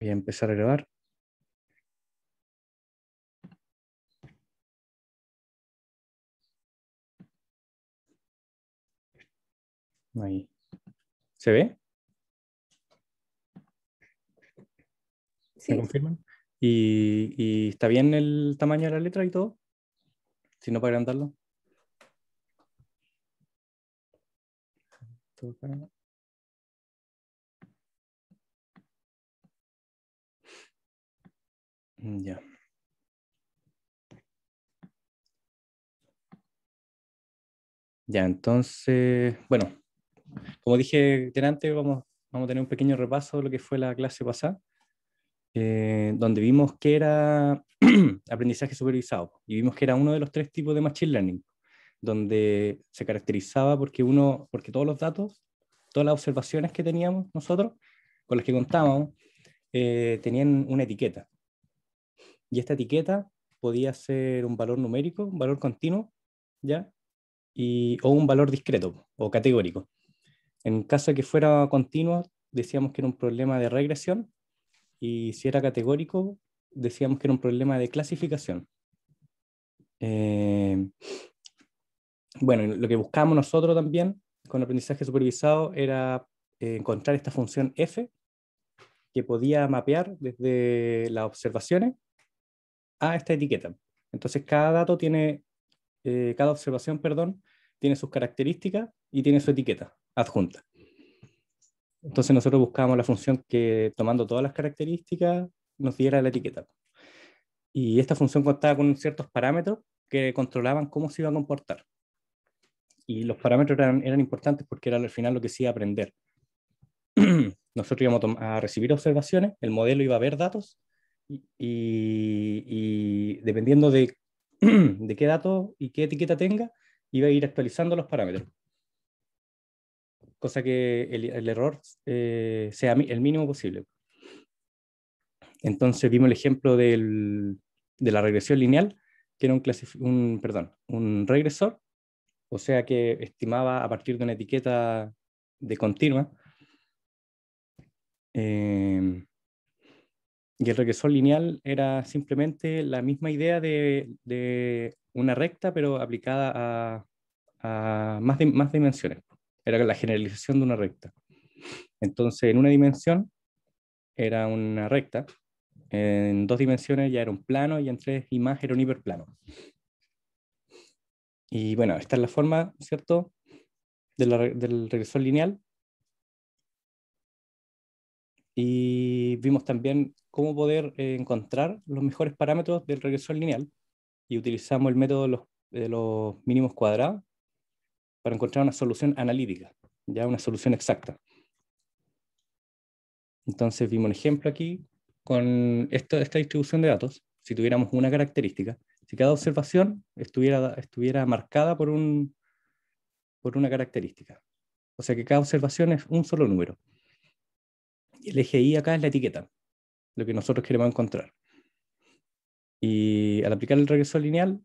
Voy a empezar a grabar. Ahí. ¿Se ve? ¿Se confirman? ¿Y, está bien el tamaño de la letra y todo? Si no, para agrandarlo. Mm, ya. Ya, entonces, bueno, como dije delante, vamos, vamos a tener un pequeño repaso de lo que fue la clase pasada, eh, donde vimos que era aprendizaje supervisado y vimos que era uno de los tres tipos de Machine Learning, donde se caracterizaba porque, uno, porque todos los datos, todas las observaciones que teníamos nosotros, con las que contábamos, eh, tenían una etiqueta. Y esta etiqueta podía ser un valor numérico, un valor continuo, ¿ya? Y, o un valor discreto o categórico. En caso de que fuera continuo, decíamos que era un problema de regresión y si era categórico, decíamos que era un problema de clasificación. Eh, bueno, lo que buscábamos nosotros también con aprendizaje supervisado era eh, encontrar esta función f que podía mapear desde las observaciones a esta etiqueta. Entonces, cada dato tiene, eh, cada observación, perdón, tiene sus características y tiene su etiqueta adjunta. Entonces, nosotros buscábamos la función que, tomando todas las características, nos diera la etiqueta. Y esta función contaba con ciertos parámetros que controlaban cómo se iba a comportar. Y los parámetros eran, importantes porque era al final lo que se iba a aprender. Nosotros íbamos a recibir observaciones, el modelo iba a ver datos y, dependiendo de, qué dato y qué etiqueta tenga, iba a ir actualizando los parámetros. Cosa que el, error eh, sea el mínimo posible. Entonces vimos el ejemplo de la regresión lineal, que era un, un, perdón, un regresor, o sea que estimaba a partir de una etiqueta de continua. Eh, y el regresor lineal era simplemente la misma idea de, una recta, pero aplicada a, más, más dimensiones. Era la generalización de una recta. Entonces, en una dimensión era una recta, en dos dimensiones ya era un plano y en tres y más era un hiperplano. Y bueno, esta es la forma, ¿cierto? del regresor lineal. Y vimos también cómo poder eh, encontrar los mejores parámetros del regresor lineal y utilizamos el método de los, mínimos cuadrados para encontrar una solución analítica, ya una solución exacta. Entonces vimos un ejemplo aquí con esto, esta distribución de datos, si tuviéramos una característica, si cada observación estuviera, estuviera marcada por, un, por una característica. O sea que cada observación es un solo número el Y acá es la etiqueta, lo que nosotros queremos encontrar. Y al aplicar el regreso lineal,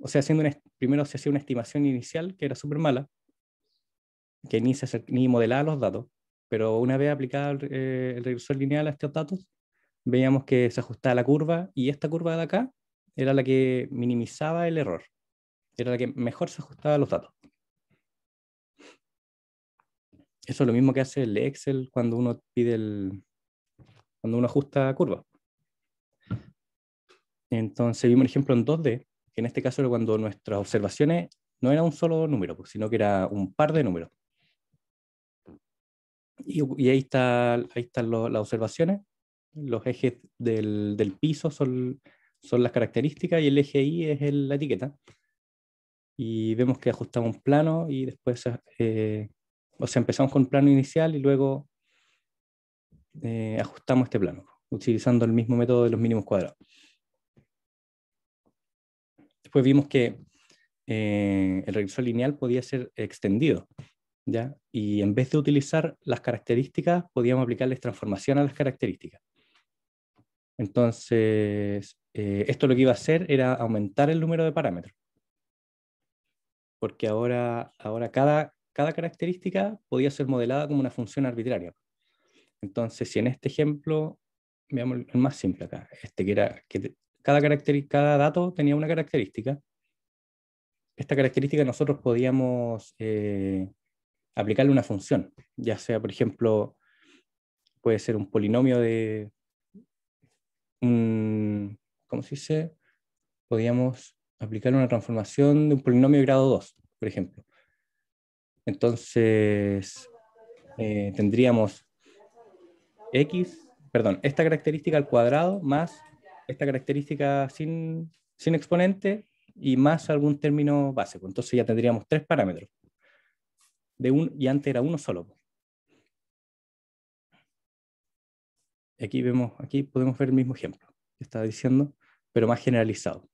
o sea, haciendo primero se hacía una estimación inicial que era súper mala, que ni, se, ni modelaba los datos, pero una vez aplicado el, eh, el regresor lineal a estos datos, veíamos que se ajustaba la curva y esta curva de acá era la que minimizaba el error, era la que mejor se ajustaba a los datos. Eso es lo mismo que hace el Excel cuando uno pide el. cuando uno ajusta curva. Entonces vimos un ejemplo en 2D, que en este caso era cuando nuestras observaciones no era un solo número, pues, sino que era un par de números. Y, ahí, está, ahí están las observaciones. Los ejes del, del piso son, son, las características y el eje Y es la etiqueta. Y vemos que ajustamos un plano y después eh, o sea, empezamos con un plano inicial y luego eh, ajustamos este plano, utilizando el mismo método de los mínimos cuadrados. Después vimos que eh, el regreso lineal podía ser extendido, ¿ya? Y en vez de utilizar las características, podíamos aplicarles transformación a las características. Entonces, eh, esto lo que iba a hacer era aumentar el número de parámetros. Porque ahora, ahora cada cada característica podía ser modelada como una función arbitraria. Entonces, si en este ejemplo, veamos el más simple acá, este que era que cada, cada dato tenía una característica, esta característica nosotros podíamos eh, aplicarle una función, ya sea, por ejemplo, puede ser un polinomio de un, ¿cómo se dice? Podíamos aplicar una transformación de un polinomio de grado 2, por ejemplo. Entonces, eh, tendríamos x, perdón, esta característica al cuadrado más esta característica sin, exponente y más algún término básico. Entonces ya tendríamos tres parámetros. De un, y antes era uno solo. Aquí vemos, aquí podemos ver el mismo ejemplo que estaba diciendo, pero más generalizado.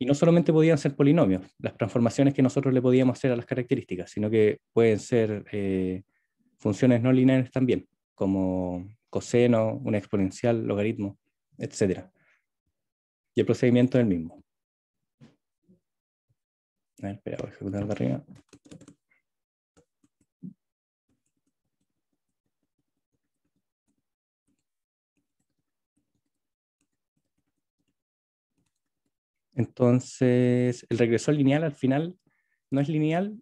Y no solamente podían ser polinomios, las transformaciones que nosotros le podíamos hacer a las características, sino que pueden ser eh, funciones no lineales también, como coseno, una exponencial, logaritmo, etc. Y el procedimiento es el mismo. A espera, voy a ejecutar de arriba. Entonces, el regreso lineal al final no es lineal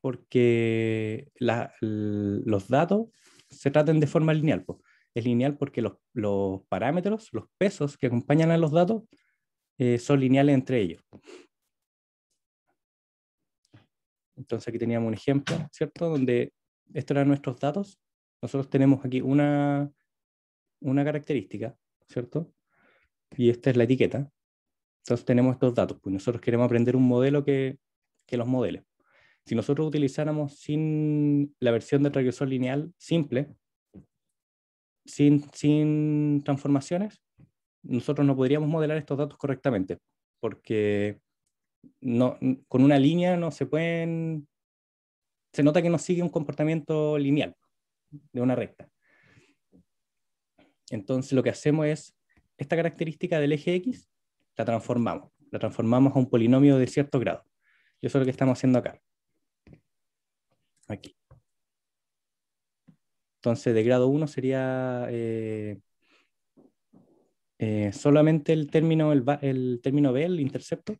porque los datos se tratan de forma lineal. Es lineal porque los, parámetros, los pesos que acompañan a los datos eh, son lineales entre ellos. Entonces aquí teníamos un ejemplo, ¿cierto? Donde estos eran nuestros datos. Nosotros tenemos aquí una característica, ¿cierto? Y esta es la etiqueta. Entonces tenemos estos datos, pues nosotros queremos aprender un modelo que, los modele. Si nosotros utilizáramos sin la versión de regresor lineal simple, sin, transformaciones, nosotros no podríamos modelar estos datos correctamente, porque no, con una línea no se pueden... Se nota que no sigue un comportamiento lineal de una recta. Entonces lo que hacemos es esta característica del eje X la transformamos, la transformamos a un polinomio de cierto grado. Y eso es lo que estamos haciendo acá. Aquí. Entonces, de grado 1 sería eh, eh, solamente el término, el, el, término B, el intercepto.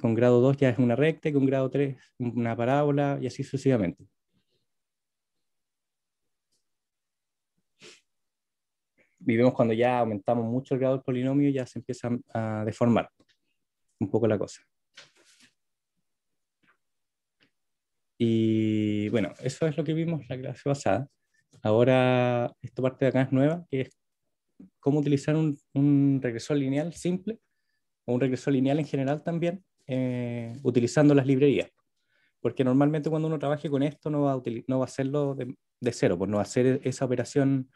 Con grado 2 ya es una recta, con grado 3 una parábola, y así sucesivamente. vivimos cuando ya aumentamos mucho el grado del polinomio, ya se empieza a deformar un poco la cosa. Y bueno, eso es lo que vimos la clase pasada. Ahora, esta parte de acá es nueva, que es cómo utilizar un, un regresor lineal simple, o un regresor lineal en general también, eh, utilizando las librerías. Porque normalmente cuando uno trabaje con esto no va a, no va a hacerlo de, de, cero, pues no va a hacer e-, esa operación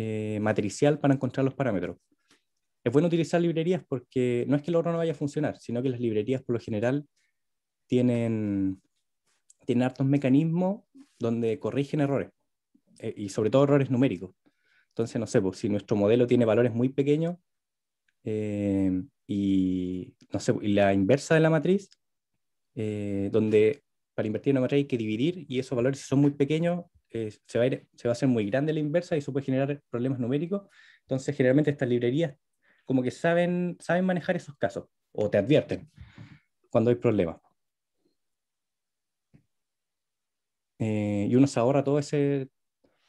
eh, matricial para encontrar los parámetros. Es bueno utilizar librerías porque no es que el oro no vaya a funcionar, sino que las librerías por lo general tienen, tienen hartos mecanismos donde corrigen errores, eh, y sobre todo errores numéricos. Entonces, no sé, pues, si nuestro modelo tiene valores muy pequeños eh, y, no sé, y la inversa de la matriz, donde para invertir en una matriz hay que dividir y esos valores son muy pequeños se, va a se va a hacer muy grande la inversa y eso puede generar problemas numéricos. Entonces, generalmente estas librerías como que saben, saben manejar esos casos o te advierten cuando hay problemas. Eh, y uno se ahorra todo ese,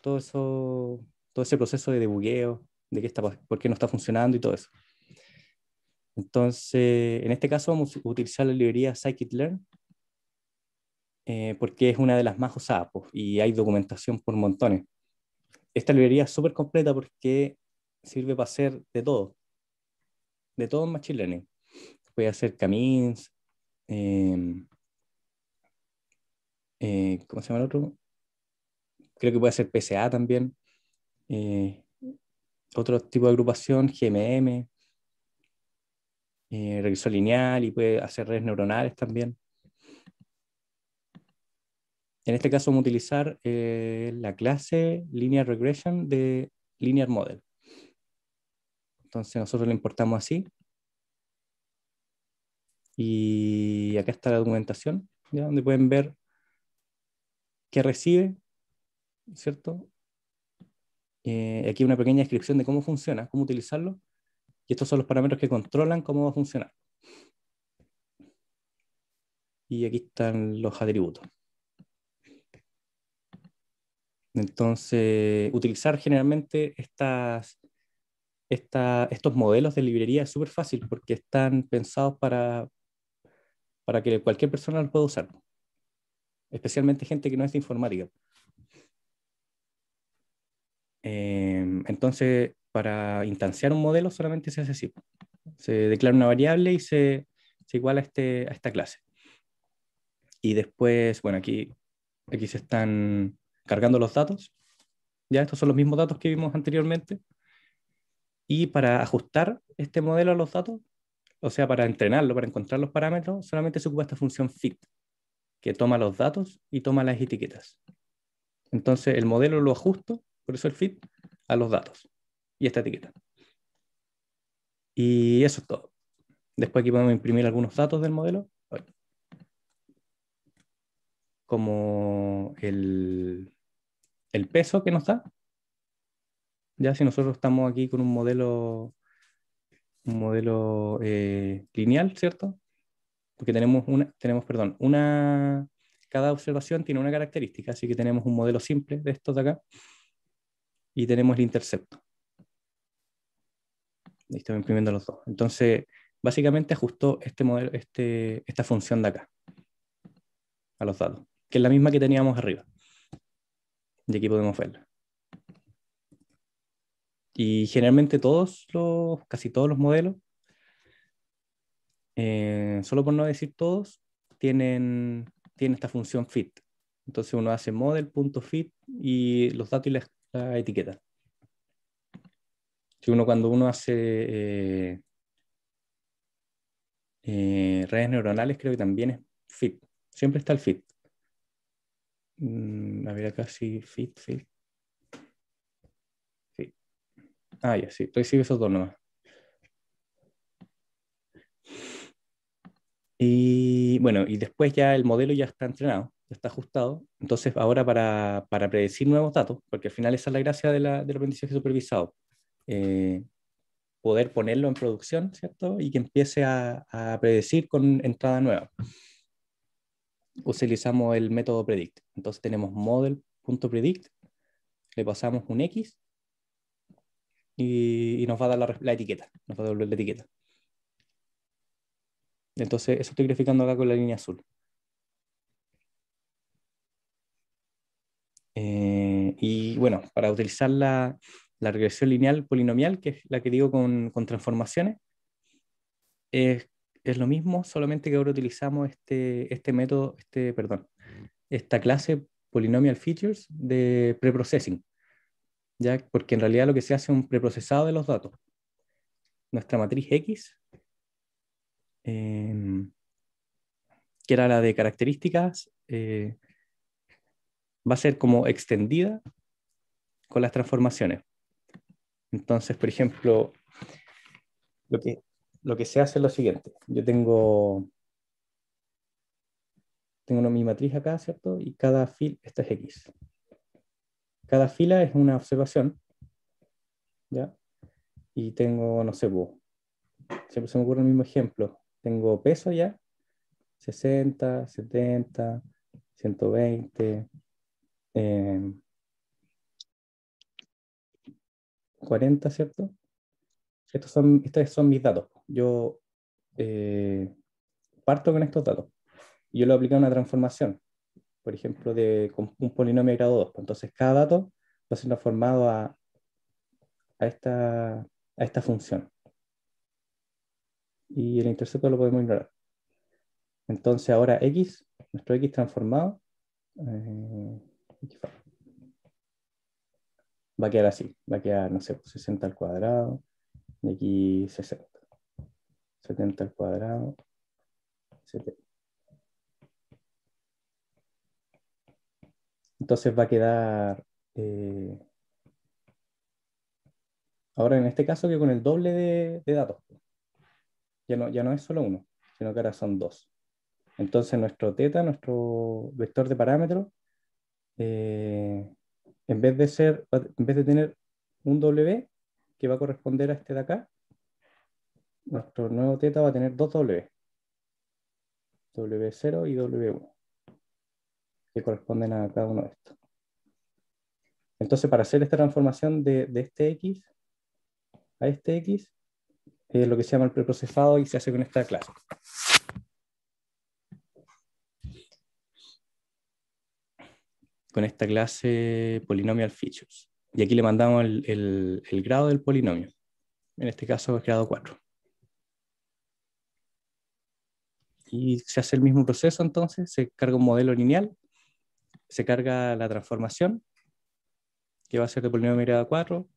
todo, eso, todo ese proceso de debugueo, de qué está, por qué no está funcionando y todo eso. Entonces, en este caso vamos a utilizar la librería scikit-learn, eh, porque es una de las más usadas y hay documentación por montones. Esta librería es súper completa porque sirve para hacer de todo, de todo en Machine Learning. puede hacer camins, em, eh, ¿cómo se llama el otro? Creo que puede hacer PCA también, eh, otro tipo de agrupación, GMM, revisor lineal y puede hacer redes neuronales también. En este caso vamos a utilizar eh, la clase linear regression de linear model. Entonces nosotros lo importamos así. Y acá está la documentación, donde pueden ver qué recibe, ¿cierto? Eh, aquí una pequeña descripción de cómo funciona, cómo utilizarlo. Y estos son los parámetros que controlan cómo va a funcionar. Y aquí están los atributos. Entonces, utilizar generalmente estas, estos modelos de librería es súper fácil porque están pensados para, para que cualquier persona los pueda usar, especialmente gente que no es informática. Em, entonces, para instanciar un modelo solamente se hace así. Se declara una variable y se, iguala a, este, a esta clase. Y después, bueno, aquí, aquí se están cargando los datos. Ya estos son los mismos datos que vimos anteriormente. Y para ajustar este modelo a los datos, o sea, para entrenarlo, para encontrar los parámetros, solamente se ocupa esta función fit, que toma los datos y toma las etiquetas. Entonces el modelo lo ajusto, por eso el fit, a los datos y esta etiqueta. Y eso es todo. Después aquí podemos imprimir algunos datos del modelo, como el, el peso que nos da. Ya si nosotros estamos aquí con un modelo, un modelo eh, lineal, ¿cierto? Porque tenemos una, tenemos, perdón, una, cada observación tiene una característica, así que tenemos un modelo simple de estos de acá y tenemos el intercepto. Ahí estoy imprimiendo los dos. Entonces, básicamente ajustó este modelo, este, esta función de acá a los datos, que es la misma que teníamos arriba. Y aquí podemos verla. Y generalmente todos los, casi todos los modelos, eh, solo por no decir todos, tienen, esta función fit. Entonces uno hace model.fit y los datos y la, etiqueta. Si uno cuando uno hace eh, eh, redes neuronales creo que también es fit. Siempre está el fit. Mm, a ver acá fit, Sí. Ah, ya, sí. Recibe esos dos Y bueno, y después ya el modelo ya está entrenado, ya está ajustado. Entonces, ahora para, predecir nuevos datos, porque al final esa es la gracia de la, del aprendizaje supervisado, eh, poder ponerlo en producción, ¿cierto? Y que empiece a, a predecir con entrada nueva utilizamos el método predict. Entonces tenemos model.predict, le pasamos un X y, nos va a dar la, etiqueta, nos va a devolver la etiqueta. Entonces eso estoy graficando acá con la línea azul. Eh, y bueno, para utilizar la, regresión lineal polinomial, que es la que digo con, con transformaciones, es es lo mismo, solamente que ahora utilizamos este, este método, este, perdón, esta clase Polynomial Features de preprocessing, ¿ya? porque en realidad lo que se hace es un preprocesado de los datos. Nuestra matriz X, em, que era la de características, eh, va a ser como extendida con las transformaciones. Entonces, por ejemplo, lo que lo que se hace es lo siguiente. Yo tengo, tengo mi matriz acá, ¿cierto? Y cada fila, esta es X. Cada fila es una observación, ¿ya? Y tengo, no sé, siempre se me ocurre el mismo ejemplo. Tengo peso ya, 60, 70, 120, 40, ¿cierto? Estos son, estos son mis datos yo eh, parto con estos datos. Y Yo lo aplico a una transformación, por ejemplo, de un polinomio de grado 2. Pues entonces, cada dato va a ser transformado a, a, esta, función. Y el intercepto lo podemos ignorar. Entonces, ahora x, nuestro x transformado, eh, va a quedar así. Va a quedar, no sé, 60 al cuadrado, x aquí 60. 70 al cuadrado, Entonces va a quedar, eh, ahora en este caso que con el doble de, datos. Ya no, ya no es solo uno, sino que ahora son dos. Entonces nuestro teta, nuestro vector de parámetros, eh, en, vez de ser, en vez de tener un W, que va a corresponder a este de acá, nuestro nuevo teta va a tener dos W. W0 y W1. Que corresponden a cada uno de estos. Entonces, para hacer esta transformación de, este X a este X, Es lo que se llama el preprocesado y se hace con esta clase. Con esta clase Polinomial Features. Y aquí le mandamos el grado del polinomio. En este caso es grado 4. Y se hace el mismo proceso entonces, se carga un modelo lineal, se carga la transformación, que va a ser de polinomio de 4,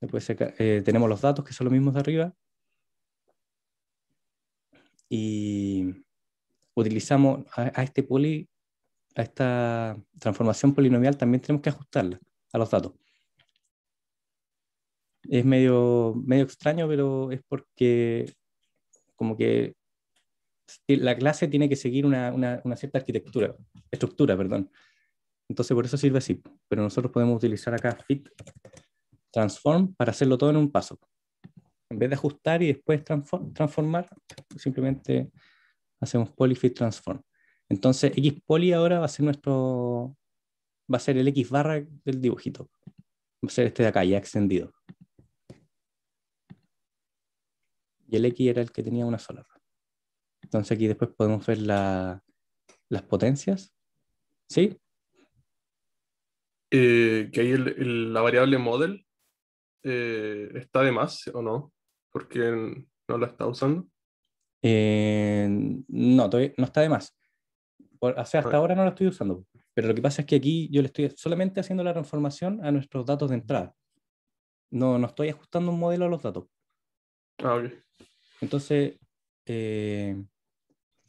después eh, tenemos los datos que son los mismos de arriba, y utilizamos a, a, este poli, a esta transformación polinomial también tenemos que ajustarla a los datos. Es medio, medio extraño, pero es porque como que la clase tiene que seguir una, cierta arquitectura, estructura, perdón. Entonces por eso sirve así, pero nosotros podemos utilizar acá fit transform para hacerlo todo en un paso. En vez de ajustar y después transformar, simplemente hacemos poly fit transform. Entonces x poly ahora va a ser nuestro, va a ser el x barra del dibujito. Va a ser este de acá, ya extendido. Y el x era el que tenía una sola. Entonces aquí después podemos ver las potencias. ¿Sí? Eh, que ahí la variable model eh, está de más o no, porque no la está usando. Eh, no, no está de más. hasta ahora no la estoy usando, pero lo que pasa es que aquí yo le estoy solamente haciendo la transformación a nuestros datos de entrada. No, no estoy ajustando un modelo a los datos. Ah, ok. Entonces,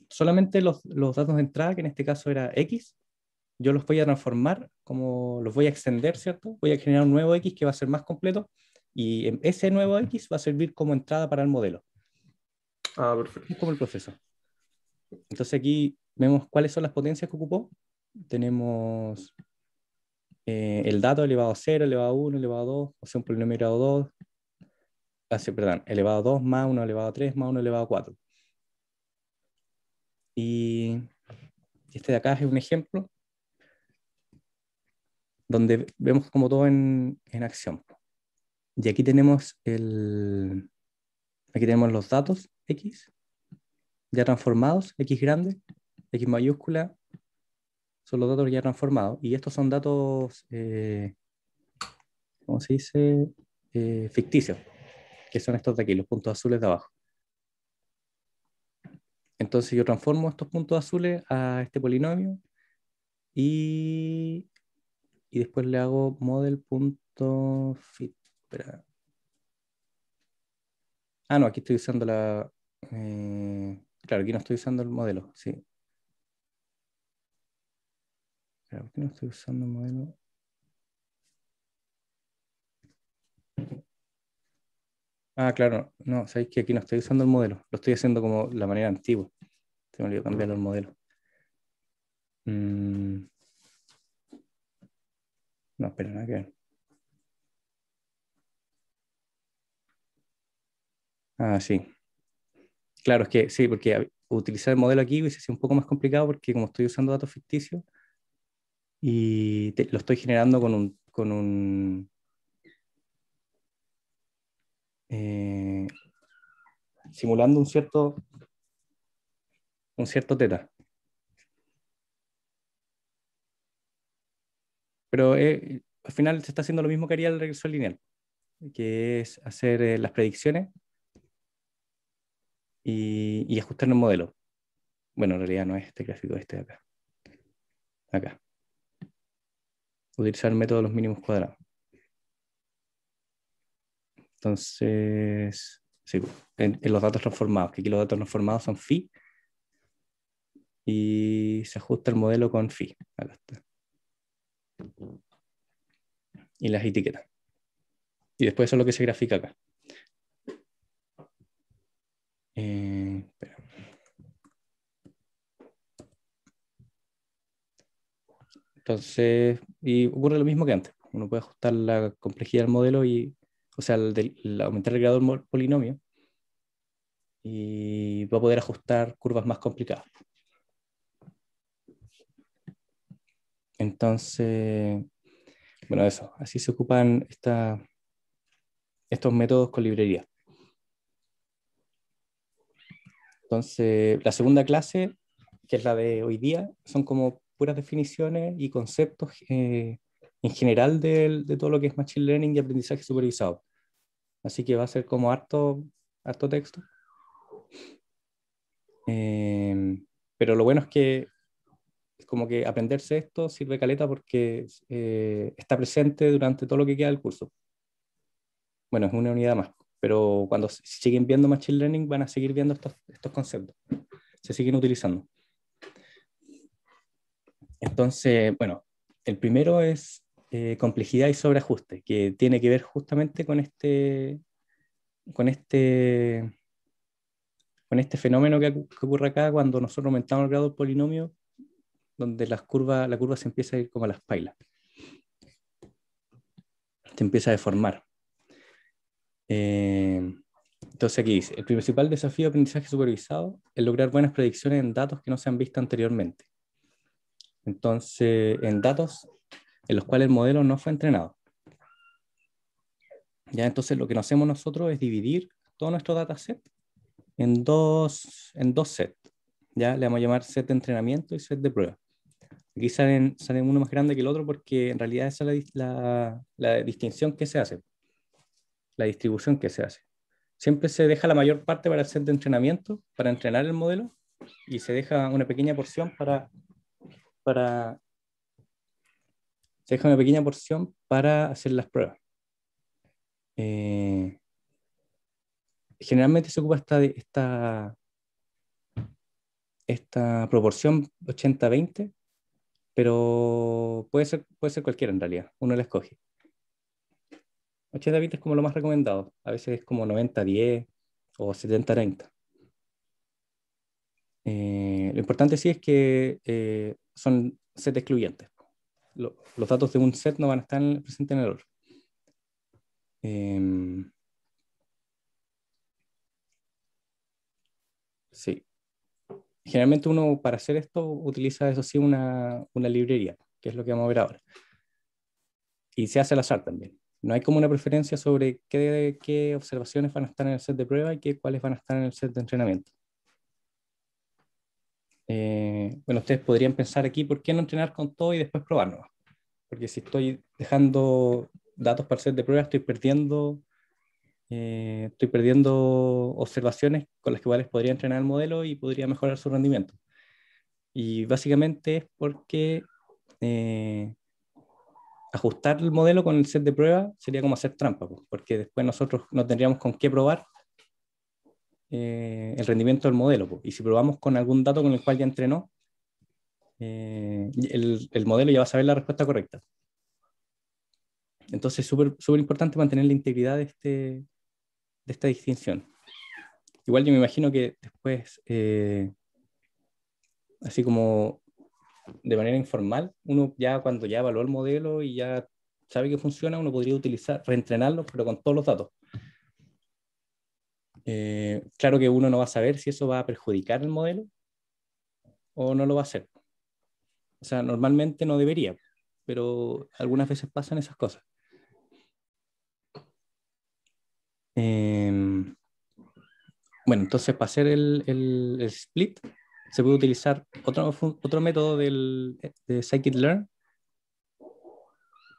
solamente los, datos de entrada, que en este caso era X, yo los voy a transformar, como los voy a extender, ¿cierto? Voy a generar un nuevo X que va a ser más completo y ese nuevo X va a servir como entrada para el modelo. Ah, perfecto. Es como el proceso. Entonces aquí vemos cuáles son las potencias que ocupó. Tenemos eh, el dato elevado a 0, elevado a 1, elevado a 2, o sea, un polinomio elevado a 2, perdón, elevado a 2 más 1 elevado a 3 más 1 elevado a 4. Y este de acá es un ejemplo donde vemos como todo en, acción. Y aquí tenemos, el, aquí tenemos los datos X, ya transformados, X grande, X mayúscula, son los datos ya transformados. Y estos son datos, eh, ¿cómo se dice? Eh, ficticios, que son estos de aquí, los puntos azules de abajo. Entonces yo transformo estos puntos azules a este polinomio y, después le hago model.fit. Ah, no, aquí estoy usando la... Eh, claro, aquí no estoy usando el modelo, sí. Claro, aquí no estoy usando el modelo. Ah, claro, no, sabéis que aquí no estoy usando el modelo, lo estoy haciendo como la manera antigua. Se me olvidó cambiar el modelo. Mm. No, espera, nada que Ah, sí. Claro, es que sí, porque utilizar el modelo aquí hubiese sido un poco más complicado porque como estoy usando datos ficticios y lo estoy generando con un eh, simulando un cierto, un cierto teta. Pero eh, al final se está haciendo lo mismo que haría el regreso lineal, que es hacer eh, las predicciones y, ajustar el modelo. Bueno, en realidad no es este gráfico, este de acá. Acá. Utilizar el método de los mínimos cuadrados. Entonces, sí, pues, en, los datos transformados, que aquí los datos transformados son phi, y se ajusta el modelo con phi. Acá está. Y las etiquetas. Y después eso es lo que se grafica acá. Eh, Entonces, y ocurre lo mismo que antes. Uno puede ajustar la complejidad del modelo y o sea, el, del, aumentar el grado del polinomio, y va a poder ajustar curvas más complicadas. Entonces, bueno, eso, así se ocupan estos métodos con librería. Entonces, la segunda clase, que es la de hoy día, son como puras definiciones y conceptos eh, en general de todo lo que es Machine Learning y aprendizaje supervisado. Así que va a ser como harto, harto texto. Em, pero lo bueno es que es como que aprenderse esto sirve caleta porque eh, está presente durante todo lo que queda del curso. Bueno, es una unidad más, pero cuando siguen viendo Machine Learning van a seguir viendo estos, estos conceptos, se siguen utilizando. Entonces, bueno, el primero es eh, complejidad y sobreajuste, que tiene que ver justamente con este, con este, con este fenómeno que, ocurre acá cuando nosotros aumentamos el grado del polinomio, donde las curvas, la curva se empieza a ir como a las pailas. Se empieza a deformar. Eh, entonces aquí dice, el principal desafío de aprendizaje supervisado es lograr buenas predicciones en datos que no se han visto anteriormente. Entonces, en datos en los cuales el modelo no fue entrenado. ¿Ya? Entonces lo que hacemos nosotros es dividir todo nuestro dataset en dos, en dos sets. ¿ya? Le vamos a llamar set de entrenamiento y set de prueba. Aquí salen, salen uno más grande que el otro porque en realidad esa es la, la, la distinción que se hace, la distribución que se hace. Siempre se deja la mayor parte para el set de entrenamiento, para entrenar el modelo, y se deja una pequeña porción para, para se deja una pequeña porción para hacer las pruebas. Eh, generalmente se ocupa esta, proporción 80-20, pero puede ser, puede cualquiera en realidad, uno la escoge. 80-20 es como lo más recomendado, a veces es como 90-10 o 70-30. Eh, lo importante sí es que eh, son set excluyentes los datos de un set no van a estar presentes en el otro. Em, sí. Generalmente uno para hacer esto utiliza, eso sí, una, librería, que es lo que vamos a ver ahora. Y se hace al azar también. No hay como una preferencia sobre qué, qué observaciones van a estar en el set de prueba y qué, cuáles van a estar en el set de entrenamiento. Eh, bueno, ustedes podrían pensar aquí, ¿por qué no entrenar con todo y después probarlo? Porque si estoy dejando datos para el set de prueba, estoy perdiendo, eh, estoy perdiendo observaciones con las cuales podría entrenar el modelo y podría mejorar su rendimiento. Y básicamente es porque eh, ajustar el modelo con el set de prueba sería como hacer trampa, porque después nosotros no tendríamos con qué probar eh, el rendimiento del modelo. Y si probamos con algún dato con el cual ya entrenó, eh, el, modelo ya va a saber la respuesta correcta. Entonces, súper súper importante mantener la integridad de, este, de esta distinción. Igual yo me imagino que después, eh, así como de manera informal, uno ya cuando ya evaluó el modelo y ya sabe que funciona, uno podría utilizar, reentrenarlo, pero con todos los datos. Eh, claro que uno no va a saber si eso va a perjudicar el modelo o no lo va a hacer. O sea, normalmente no debería, pero algunas veces pasan esas cosas. Em, bueno, entonces para hacer el, split se puede utilizar otro, otro método de scikit-learn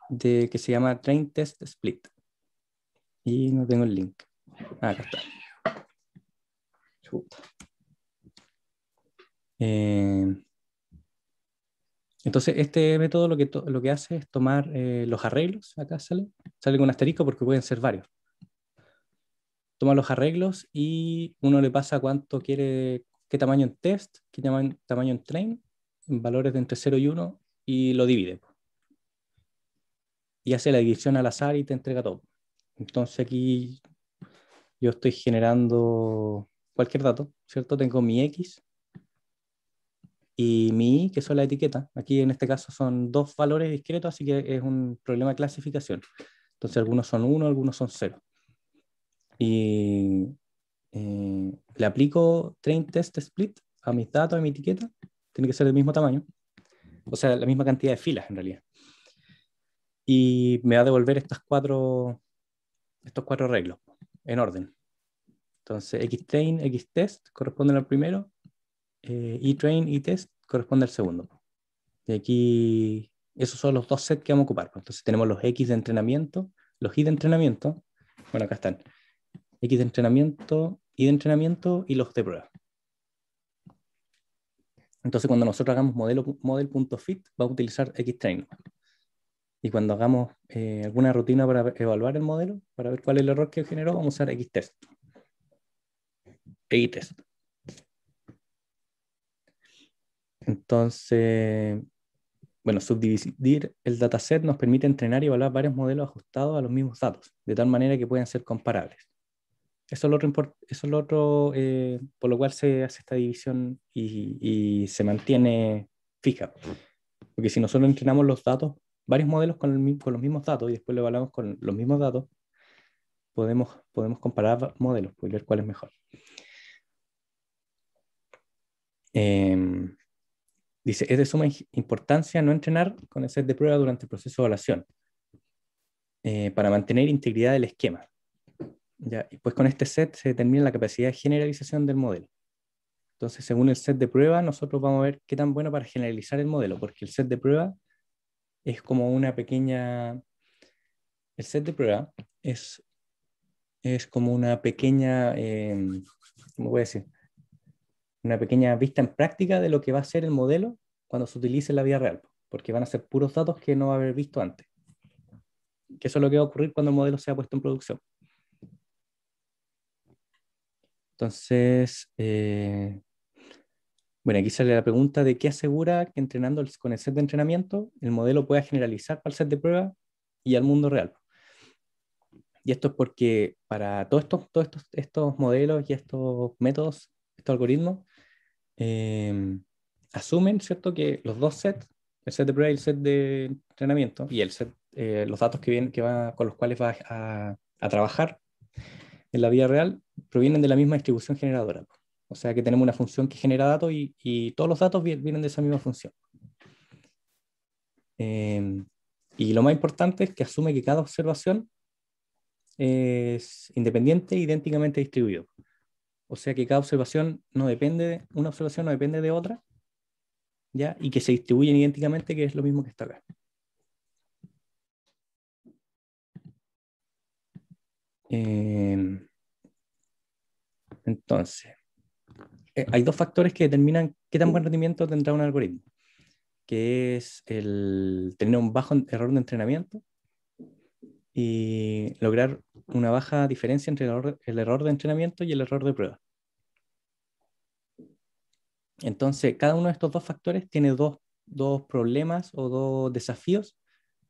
de, que se llama Train Test Split. Y no tengo el link. Ah, acá está. Eh, entonces, este método lo que, lo que hace es tomar eh, los arreglos, acá sale, sale con un asterisco porque pueden ser varios. Toma los arreglos y uno le pasa cuánto quiere, qué tamaño en test, qué tamaño, tamaño en train, en valores de entre 0 y 1, y lo divide. Y hace la división al azar y te entrega todo. Entonces aquí yo estoy generando cualquier dato, ¿cierto? Tengo mi X y mi Y, que son la etiqueta. Aquí en este caso son dos valores discretos, así que es un problema de clasificación. Entonces algunos son 1, algunos son 0. Y eh, le aplico train test split a mis datos, a mi etiqueta. Tiene que ser del mismo tamaño. O sea, la misma cantidad de filas en realidad. Y me va a devolver estas cuatro, estos cuatro arreglos en orden. Entonces, xtrain, xtest corresponden al primero, eh, etrain y test corresponden al segundo. Y aquí, esos son los dos sets que vamos a ocupar. Pues, entonces tenemos los X de entrenamiento, los Y de entrenamiento, bueno, acá están. X de entrenamiento, Y de entrenamiento y los de prueba. Entonces cuando nosotros hagamos model.fit va a utilizar xtrain. Y cuando hagamos eh, alguna rutina para evaluar el modelo, para ver cuál es el error que generó, vamos a usar xtest. Entonces, bueno, subdividir el dataset nos permite entrenar y evaluar varios modelos ajustados a los mismos datos, de tal manera que puedan ser comparables. Eso es lo otro, eso lo otro eh, por lo cual se hace esta división y, se mantiene fija. Porque si nosotros entrenamos los datos, varios modelos con, los mismos datos y después lo evaluamos con los mismos datos, podemos, podemos comparar modelos pues, y ver cuál es mejor. Em, dice, es de suma importancia no entrenar con el set de prueba durante el proceso de evaluación eh, para mantener integridad del esquema. Ya, y pues con este set se determina la capacidad de generalización del modelo. Entonces, según el set de prueba, nosotros vamos a ver qué tan bueno para generalizar el modelo, porque el set de prueba es como una pequeña... El set de prueba es, es como una pequeña... Em, ¿Cómo voy a decir? una pequeña vista en práctica de lo que va a ser el modelo cuando se utilice en la vida real, porque van a ser puros datos que no va a haber visto antes. Que eso es lo que va a ocurrir cuando el modelo sea puesto en producción. Entonces, eh, bueno, aquí sale la pregunta de qué asegura que entrenando con el set de entrenamiento, el modelo pueda generalizar para el set de prueba y al mundo real. Y esto es porque para todos estos, todos estos, estos modelos y estos métodos, estos algoritmos, Em, asumen, ¿cierto?, que los dos sets, el set de prueba y el set de entrenamiento, y el set, eh, los datos que vienen, que con los cuales vas a, trabajar en la vida real, provienen de la misma distribución generadora. O sea que tenemos una función que genera datos y, todos los datos vienen de esa misma función. Em, y lo más importante es que asume que cada observación es independiente e idénticamente distribuido. O sea que cada observación no depende, de, una observación no depende de otra, ¿ya? Y que se distribuyen idénticamente, que es lo mismo que está acá. Em, entonces, eh, hay dos factores que determinan qué tan buen rendimiento tendrá un algoritmo, que es el tener un bajo error de entrenamiento y lograr una baja diferencia entre el error, de entrenamiento y el error de prueba. Entonces, cada uno de estos dos factores tiene dos, problemas o dos desafíos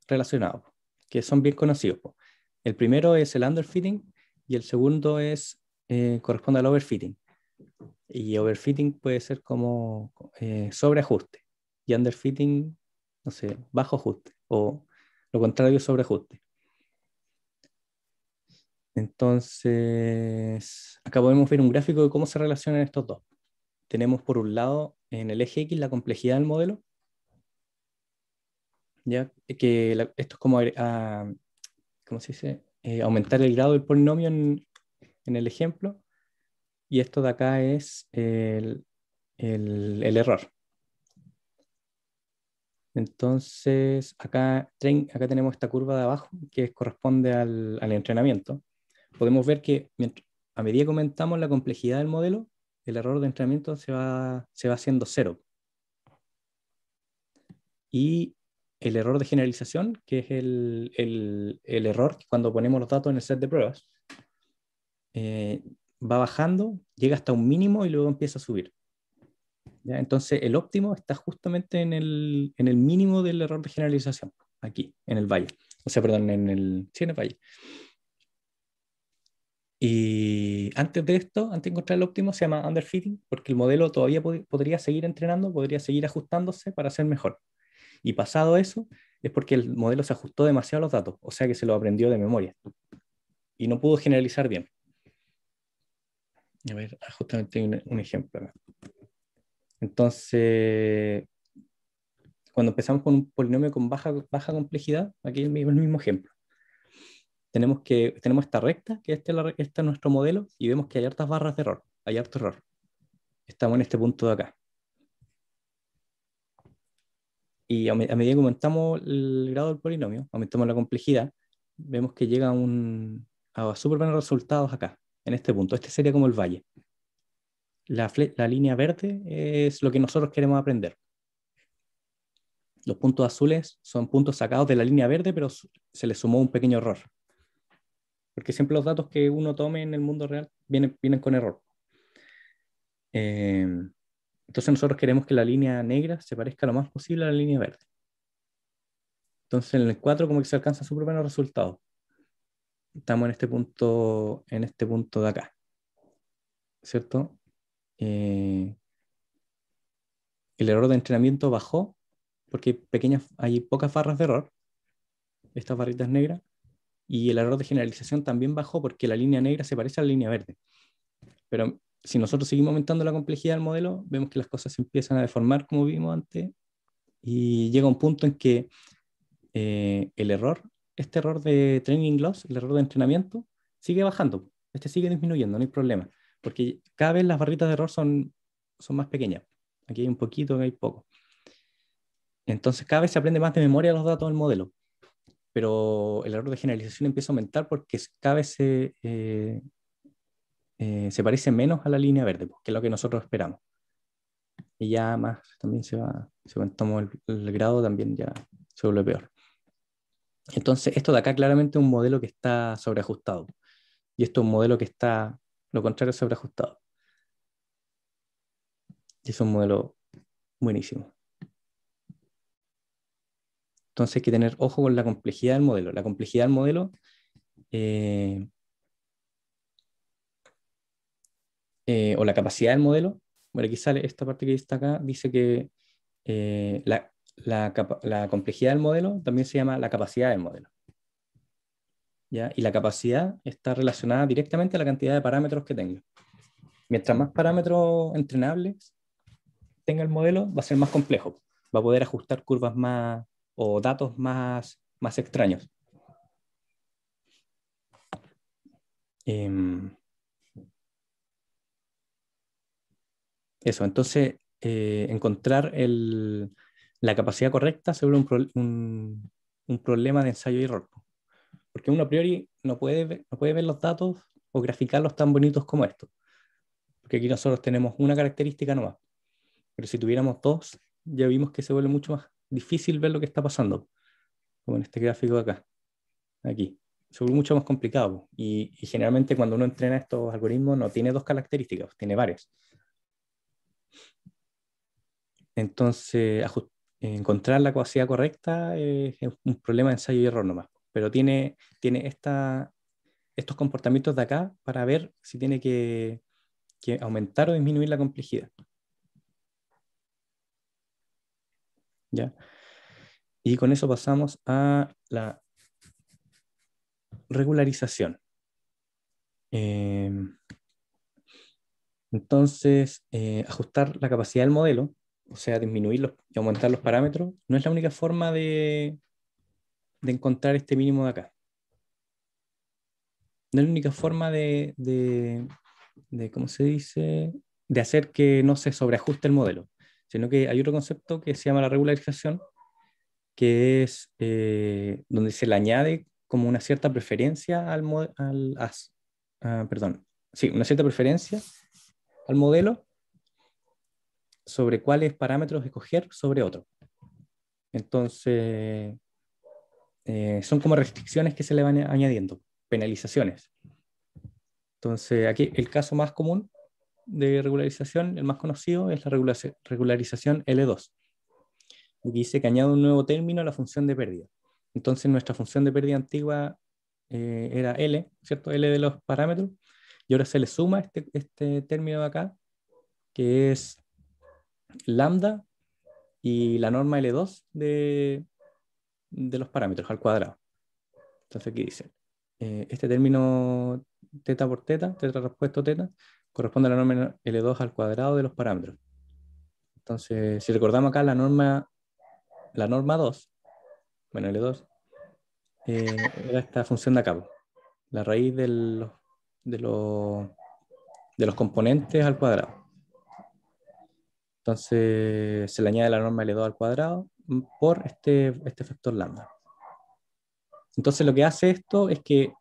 relacionados, que son bien conocidos. El primero es el underfitting y el segundo es, eh, corresponde al overfitting. Y overfitting puede ser como eh, sobreajuste y underfitting, no sé, bajo ajuste o lo contrario, sobreajuste. Entonces, acá podemos ver un gráfico de cómo se relacionan estos dos. Tenemos por un lado en el eje X la complejidad del modelo, ya que esto es como, ah, se dice? Eh, aumentar el grado del polinomio en, el ejemplo, y esto de acá es el, error. Entonces, acá, acá tenemos esta curva de abajo que corresponde al entrenamiento, podemos ver que mientras, a medida que aumentamos la complejidad del modelo, el error de entrenamiento se va, se va haciendo cero. Y el error de generalización, que es el, el, error cuando ponemos los datos en el set de pruebas, eh, va bajando, llega hasta un mínimo y luego empieza a subir. Entonces, el óptimo está justamente en el, en el, mínimo del error de generalización, aquí, en el valle. O sea, perdón, en el, sí, en el valle. Y antes de esto, antes de encontrar el óptimo, se llama underfitting, porque el modelo todavía podría seguir entrenando, podría seguir ajustándose para ser mejor. Y pasado eso, es porque el modelo se ajustó demasiado a los datos, o sea que se lo aprendió de memoria. Y no pudo generalizar bien. A ver, ah, justamente un, un ejemplo. Entonces, cuando empezamos con un polinomio con baja, baja complejidad, aquí es el mismo ejemplo tenemos, que, tenemos esta recta, que este, este, es nuestro modelo, y vemos que hay hartas barras de error, hay alto error. Estamos en este punto de acá. Y a, medida que aumentamos el grado del polinomio, aumentamos la complejidad, vemos que llega un, a súper buenos resultados acá, en este punto. Este sería como el valle. La, la línea verde es lo que nosotros queremos aprender. Los puntos azules son puntos sacados de la línea verde, pero se le sumó un pequeño error porque siempre los datos que uno tome en el mundo real vienen, vienen con error. Em, entonces nosotros queremos que la línea negra se parezca lo más posible a la línea verde. Entonces en el 4 como que se alcanza súper buenos resultados. Estamos en este punto, en este punto de acá. ¿Cierto? Eh, el error de entrenamiento bajó porque pequeñas, hay pocas barras de error, estas barritas negras, y el error de generalización también bajó porque la línea negra se parece a la línea verde. Pero si nosotros seguimos aumentando la complejidad del modelo, vemos que las cosas empiezan a deformar como vimos antes y llega un punto en que eh, el error, este error de training loss, el error de entrenamiento, sigue bajando, este sigue disminuyendo, no hay problema, porque cada vez las barritas de error son, son más pequeñas. Aquí hay un poquito, aquí hay poco. Entonces cada vez se aprende más de memoria los datos del modelo pero el error de generalización empieza a aumentar porque cada vez eh, eh, se, parece menos a la línea verde, pues, que es lo que nosotros esperamos. Y ya más también se va, si aumentamos el, el grado, también ya se vuelve peor. Entonces, esto de acá claramente es un modelo que está sobreajustado. Y esto es un modelo que está, lo contrario, sobreajustado. Y es un modelo buenísimo. Entonces hay que tener ojo con la complejidad del modelo. La complejidad del modelo eh, eh, o la capacidad del modelo, bueno, aquí sale esta parte que está acá, dice que eh, la, la, complejidad del modelo también se llama la capacidad del modelo. ¿Ya? Y la capacidad está relacionada directamente a la cantidad de parámetros que tenga. Mientras más parámetros entrenables tenga el modelo, va a ser más complejo. Va a poder ajustar curvas más, o datos más, más extraños. Em, eso, entonces, eh, encontrar el, la capacidad correcta sobre un, un, un, problema de ensayo y error. Porque uno a priori no puede, no puede ver los datos o graficarlos tan bonitos como esto Porque aquí nosotros tenemos una característica nomás. Pero si tuviéramos dos, ya vimos que se vuelve mucho más, difícil ver lo que está pasando, como en este gráfico de acá, aquí. Es mucho más complicado y, generalmente cuando uno entrena estos algoritmos no tiene dos características, tiene varias. Entonces, encontrar la capacidad correcta eh, es un problema de ensayo y error nomás, pero tiene, tiene esta, estos comportamientos de acá para ver si tiene que aumentar o disminuir la complejidad. ¿ya? Y con eso pasamos a la regularización. Em, entonces, eh, ajustar la capacidad del modelo, o sea, disminuir y aumentar los parámetros, no es la única forma de, encontrar este mínimo de acá. No es la única forma de, ¿cómo se dice? De hacer que no se sobreajuste el modelo sino que hay otro concepto que se llama la regularización, que es eh, donde se le añade como una cierta preferencia al, ah, perdón, sí, una cierta preferencia al modelo sobre cuáles parámetros escoger sobre otro. Entonces, eh, son como restricciones que se le van añadiendo, penalizaciones. Entonces, aquí el caso más común de regularización, el más conocido, es la regularización L2. dice que añade un nuevo término a la función de pérdida. Entonces nuestra función de pérdida antigua eh, era L, ¿cierto? L de los parámetros. Y ahora se le suma este, este término de acá, que es lambda y la norma L2 de, de los parámetros al cuadrado. Entonces aquí dice, eh, este término teta por teta, teta respuesto teta, corresponde a la norma L2 al cuadrado de los parámetros. Entonces, si recordamos acá la norma, la norma 2, bueno, L2, eh, era esta función de acá, la raíz de, de los componentes al cuadrado. Entonces, se le añade la norma L2 al cuadrado por este, este factor lambda. Entonces, lo que hace esto es que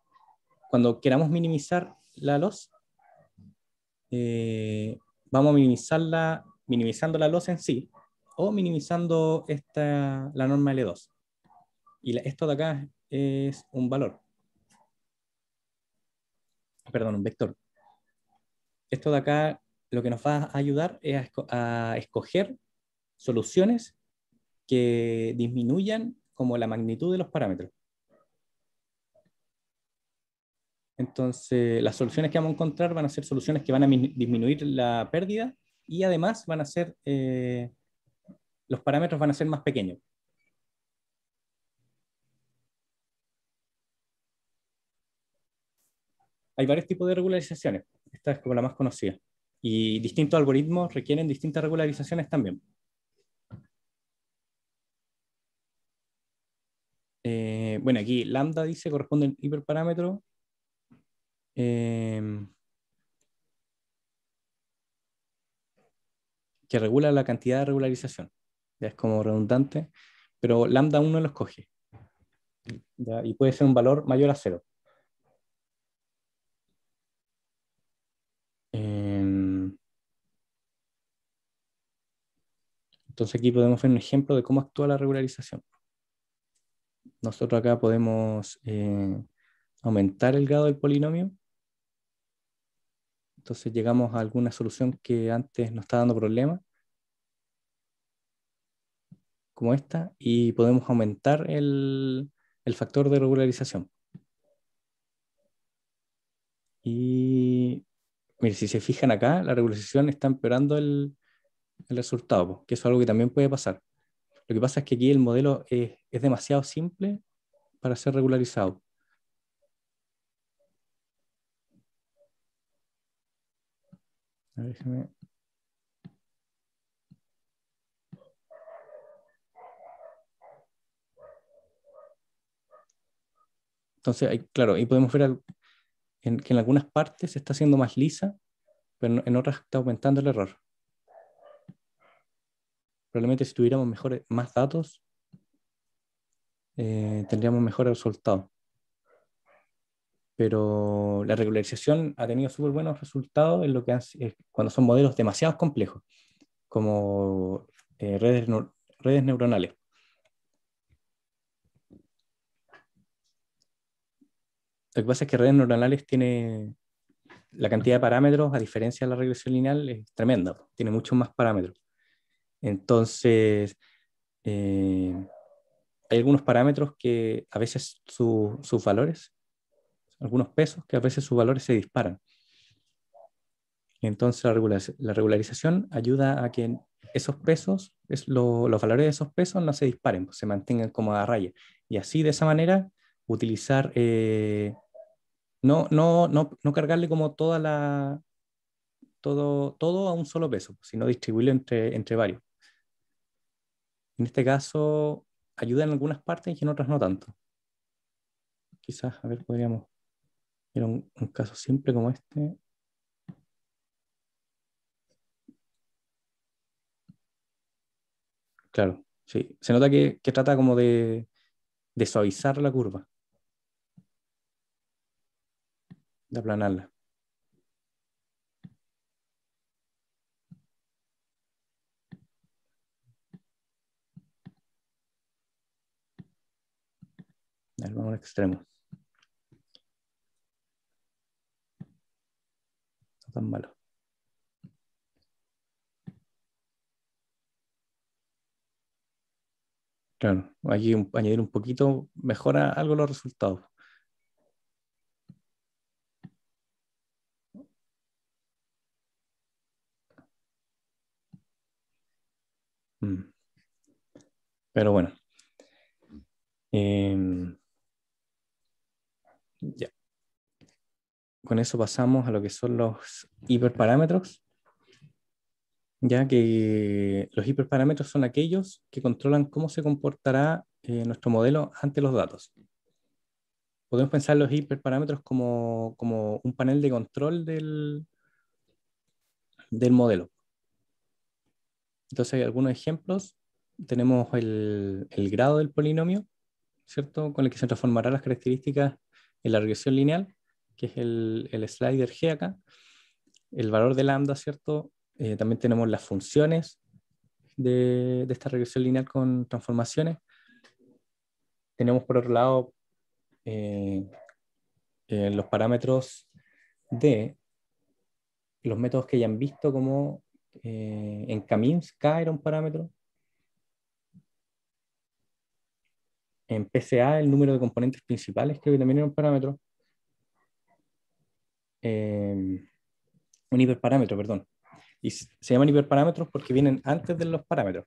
cuando queramos minimizar la luz, eh, vamos a minimizarla, minimizando la losa en sí, o minimizando la norma L2. Y esto de acá es un valor. Perdón, un vector. Esto de acá lo que nos va a ayudar es a escoger soluciones que disminuyan como la magnitud de los parámetros. Entonces, las soluciones que vamos a encontrar van a ser soluciones que van a disminuir la pérdida y además van a ser, eh, los parámetros van a ser más pequeños. Hay varios tipos de regularizaciones. Esta es como la más conocida. Y distintos algoritmos requieren distintas regularizaciones también. Eh, bueno, aquí lambda dice corresponde al hiperparámetro Em, que regula la cantidad de regularización. es como redundante, pero lambda 1 lo escoge. Y puede ser un valor mayor a 0. Em, entonces aquí podemos ver un ejemplo de cómo actúa la regularización. Nosotros acá podemos eh, aumentar el grado del polinomio entonces llegamos a alguna solución que antes nos está dando problemas, como esta, y podemos aumentar el, factor de regularización. Y mire, si se fijan acá, la regularización está empeorando el, resultado, que es algo que también puede pasar. Lo que pasa es que aquí el modelo es demasiado simple para ser regularizado. Entonces, hay claro, y podemos ver que en algunas partes se está haciendo más lisa, pero en otras está aumentando el error. Probablemente si tuviéramos mejores más datos, eh, tendríamos mejores resultados pero la regularización ha tenido súper buenos resultados en lo que eh, cuando son modelos demasiado complejos, como eh, redes, neuronales. Lo que pasa es que redes neuronales tiene la cantidad de parámetros, a diferencia de la regresión lineal, es tremenda, tiene muchos más parámetros. Entonces, eh, hay algunos parámetros que a veces sus valores algunos pesos que a veces sus valores se disparan. Entonces la, regularización ayuda a que esos pesos, es los valores de esos pesos no se disparen, se mantengan como a raya. Y así de esa manera utilizar, eh, no, no, no, no, cargarle como toda la, todo, todo a un solo peso, sino distribuirlo entre, entre varios. En este caso, ayuda en algunas partes y en otras no tanto. Quizás, a ver, podríamos era un, caso simple como este. Claro, sí. Se nota que, trata como de, suavizar la curva. De aplanarla. vamos al extremo. malo. Claro, aquí añadir un poquito mejora algo los resultados. Mm. Pero bueno. Eh, ya con eso pasamos a lo que son los hiperparámetros, ya que los hiperparámetros son aquellos que controlan cómo se comportará eh, nuestro modelo ante los datos. Podemos pensar los hiperparámetros como, como un panel de control del, del modelo. Entonces, hay algunos ejemplos. Tenemos el, el grado del polinomio, ¿cierto? Con el que se transformarán las características en la regresión lineal que es el, slider G acá, el valor de lambda, ¿cierto? Eh, también tenemos las funciones de, esta regresión lineal con transformaciones. Tenemos por otro lado eh, eh, los parámetros de los métodos que ya han visto, como en Camins, K era un parámetro. En PCA, el número de componentes principales, creo que también era un parámetro. Em, un hiperparámetro, perdón. Y se llaman hiperparámetros porque vienen antes de los parámetros.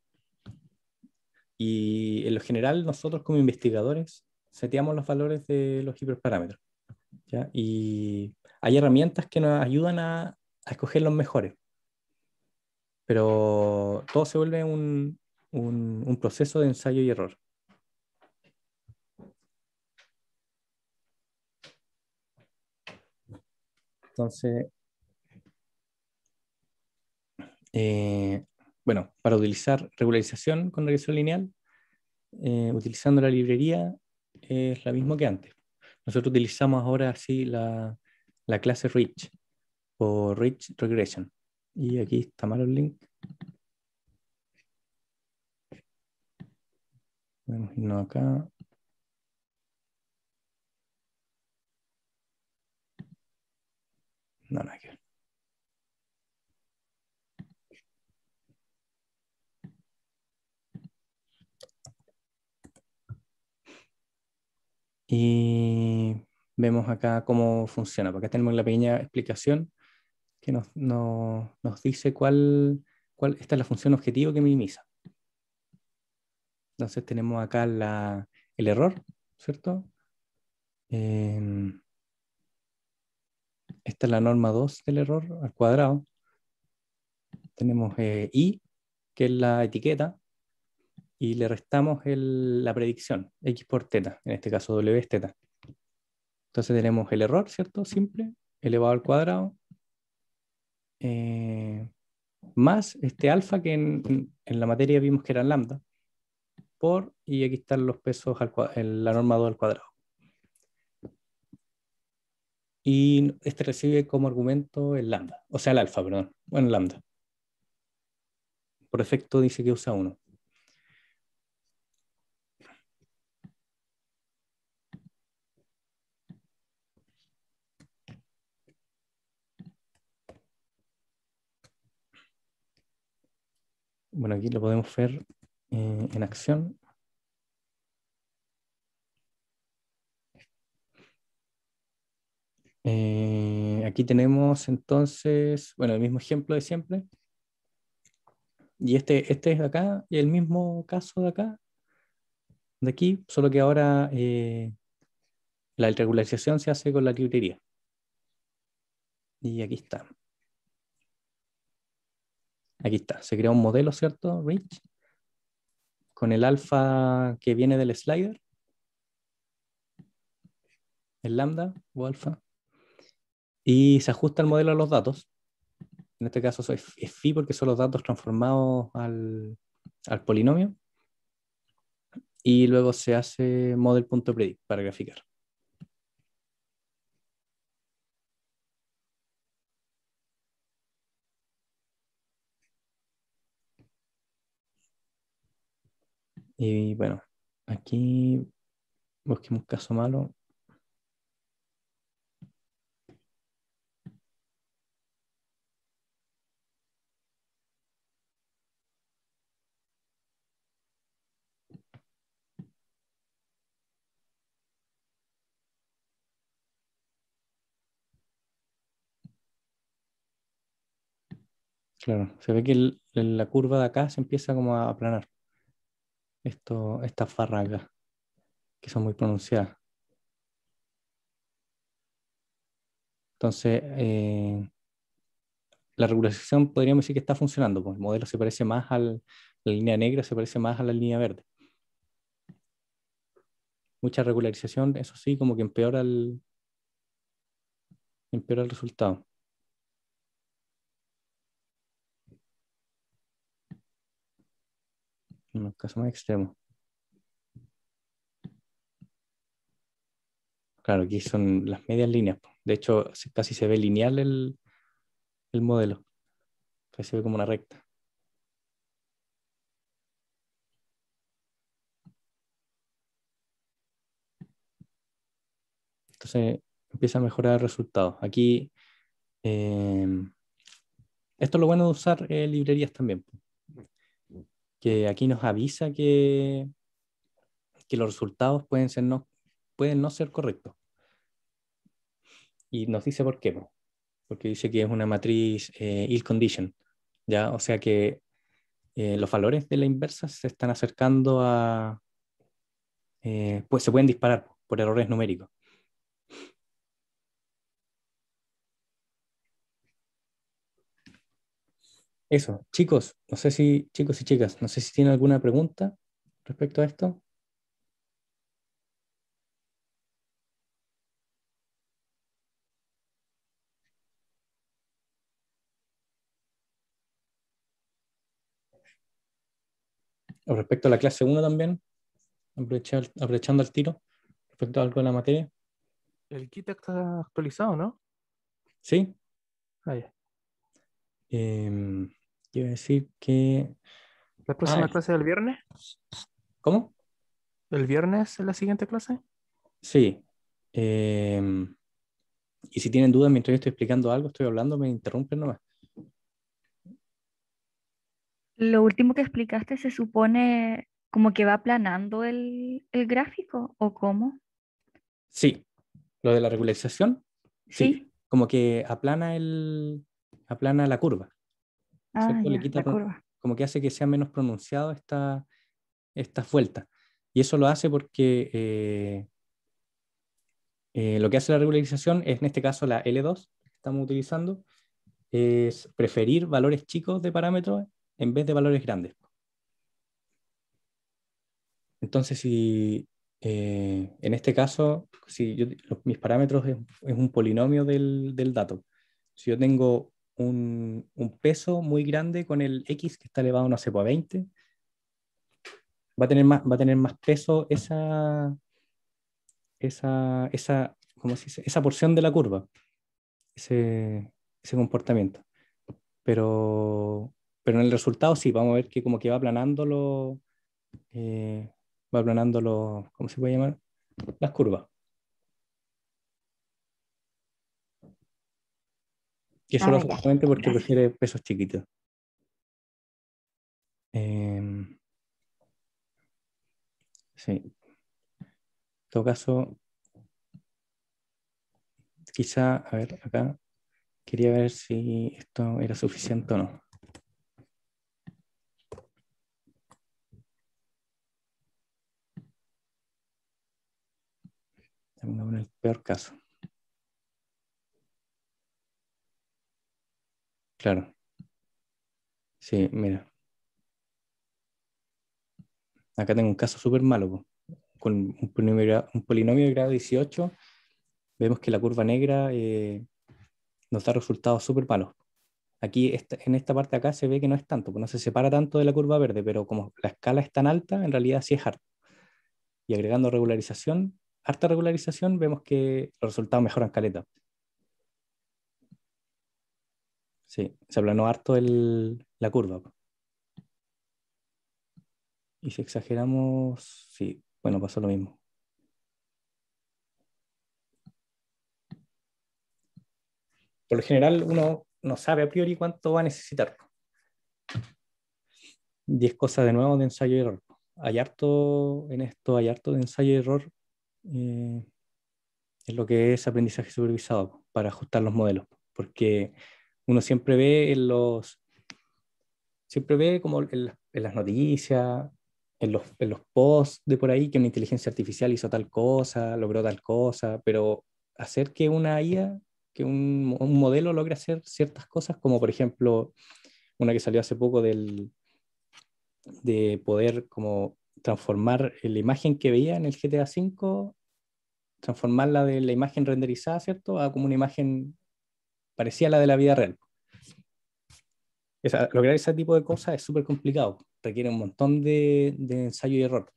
Y en lo general nosotros como investigadores seteamos los valores de los hiperparámetros. Y hay herramientas que nos ayudan a, a escoger los mejores. Pero todo se vuelve un proceso de ensayo y error. Entonces, eh, bueno, para utilizar regularización con regresión lineal, eh, utilizando la librería es la misma que antes. Nosotros utilizamos ahora así la, la, clase Rich o Rich Regression. Y aquí está mal el link. Podemos irnos acá. No, Y vemos acá cómo funciona. Porque tenemos la pequeña explicación que nos, dice cuál, cuál, esta es la función objetivo que minimiza. Entonces tenemos acá el error, ¿cierto? Em, esta es la norma 2 del error al cuadrado. Tenemos eh, i, que es la etiqueta, y le restamos la predicción, x por teta, en este caso w es teta. Entonces tenemos el error, ¿cierto? Simple, elevado al cuadrado, eh, más este alfa que en, la materia vimos que era lambda, por, y aquí están los pesos, la norma 2 al cuadrado y este recibe como argumento el lambda, o sea, el alfa, perdón, bueno, el lambda. Por efecto dice que usa uno. Bueno, aquí lo podemos ver eh, en acción. Eh, aquí tenemos entonces, bueno, el mismo ejemplo de siempre. Y este, este es de acá, y el mismo caso de acá, de aquí, solo que ahora eh, la regularización se hace con la librería. Y aquí está. Aquí está, se crea un modelo, ¿cierto? Rich, con el alfa que viene del slider. El lambda o alfa y se ajusta el modelo a los datos. En este caso es phi porque son los datos transformados al, polinomio. Y luego se hace model.predict para graficar. Y bueno, aquí busquemos caso malo. Claro, se ve que la curva de acá se empieza como a aplanar. Esto, estas farragas, que son muy pronunciadas. Entonces, eh, la regularización podríamos decir que está funcionando, porque el modelo se parece más a la línea negra se parece más a la línea verde. Mucha regularización, eso sí, como que empeora el, empeora el resultado. en los casos más extremos. Claro, aquí son las medias líneas. De hecho, casi se ve lineal el, modelo. Casi se ve como una recta. Entonces empieza a mejorar el resultado. Aquí, em, esto es lo bueno de usar eh, librerías también que aquí nos avisa que, que los resultados pueden, ser no, pueden no ser correctos. Y nos dice por qué, porque dice que es una matriz eh, ill condition, ¿ya? O sea que eh, los valores de la inversa se están acercando a... Eh, pues se pueden disparar por errores numéricos. Eso, chicos, no sé si, chicos y chicas, no sé si tienen alguna pregunta respecto a esto. O respecto a la clase 1 también, aprovechando el tiro, respecto a algo de la materia. El kit está actualizado, ¿no? Sí. Ahí Quiero decir que. ¿La próxima clase del viernes? ¿Cómo? ¿El viernes es la siguiente clase? Sí. Em, y si tienen dudas mientras yo estoy explicando algo, estoy hablando, me interrumpen nomás. Lo último que explicaste se supone como que va aplanando el, el gráfico o cómo? Sí, lo de la regularización, sí, ¿Sí? como que aplana, el, aplana la curva. Ah, como, que hace que sea menos pronunciado esta, vuelta Y eso lo hace porque eh, eh, lo que hace la regularización es, en este caso, la L2 que estamos utilizando, es preferir valores chicos de parámetros en vez de valores grandes. Entonces, si eh, en este caso, si mis parámetros es, es un polinomio del, del, dato. Si yo tengo un, peso muy grande con el X que está elevado, no sé, pues, a 20, va a tener más, va a tener más peso esa, esa, esa porción de la curva, ese, comportamiento. Pero, pero en el resultado sí, vamos a ver que como que va aplanando eh, va ¿cómo se puede llamar? Las curvas. que ah, solo porque prefiere pesos chiquitos. Em, sí. En todo caso, quizá, a ver, acá quería ver si esto era suficiente o no. Vamos el peor caso. Claro. Sí, mira. Acá tengo un caso súper malo. Con un polinomio, de grado 18, vemos que la curva negra eh, nos da resultados súper malos. Aquí en esta parte acá se ve que no es tanto, porque no se separa tanto de la curva verde, pero como la escala es tan alta, en realidad sí es harto. Y agregando regularización, harta regularización, vemos que los resultados mejoran caleta. Sí, se aplanó harto el, la curva. Y si exageramos, sí, bueno, pasó lo mismo. Por lo general, uno no sabe a priori cuánto va a necesitar. Diez cosas de nuevo de ensayo y error. Hay harto en esto, hay harto de ensayo y error. es eh, lo que es aprendizaje supervisado para ajustar los modelos. Porque uno siempre ve en los, siempre ve como en, las noticias, en los, en los posts de por ahí que una inteligencia artificial hizo tal cosa, logró tal cosa, pero hacer que una IA, que un, modelo logre hacer ciertas cosas, como por ejemplo una que salió hace poco del, de poder como transformar la imagen que veía en el GTA V, transformarla de la imagen renderizada, ¿cierto? A como una imagen parecía la de la vida real. lograr ese tipo de cosas es súper complicado, requiere un montón de, ensayo y error,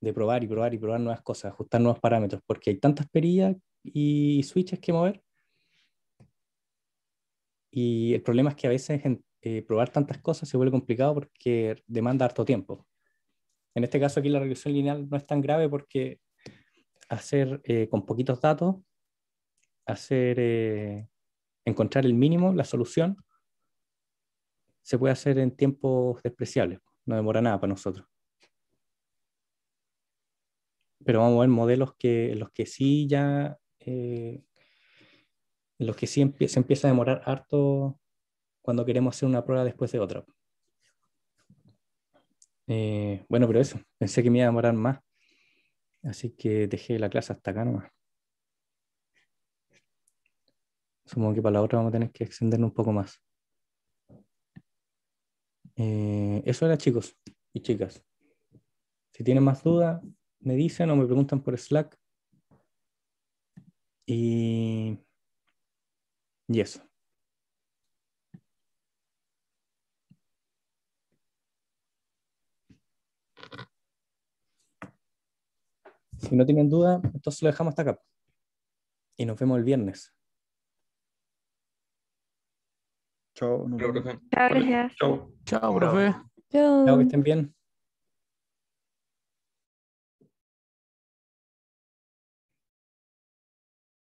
de probar y probar y probar nuevas cosas, ajustar nuevos parámetros, porque hay tantas perillas y switches que mover. Y el problema es que a veces eh, probar tantas cosas se vuelve complicado porque demanda harto tiempo. En este caso aquí la regresión lineal no es tan grave porque hacer eh, con poquitos datos, hacer eh, encontrar el mínimo, la solución, se puede hacer en tiempos despreciables. No demora nada para nosotros. Pero vamos a ver modelos que, los que sí ya, eh, los que sí se empieza a demorar harto cuando queremos hacer una prueba después de otra. Eh, bueno, pero eso, pensé que me iba a demorar más. Así que dejé la clase hasta acá nomás. Supongo que para la otra vamos a tener que extendernos un poco más. Eh, eso era chicos y chicas. Si tienen más dudas, me dicen o me preguntan por Slack. Y, y eso. Si no tienen duda, entonces lo dejamos hasta acá. Y nos vemos el viernes. Chao. Chao, profe. Chao, gracias. Chao. Chao, profe. Chao. Chao, que estén bien.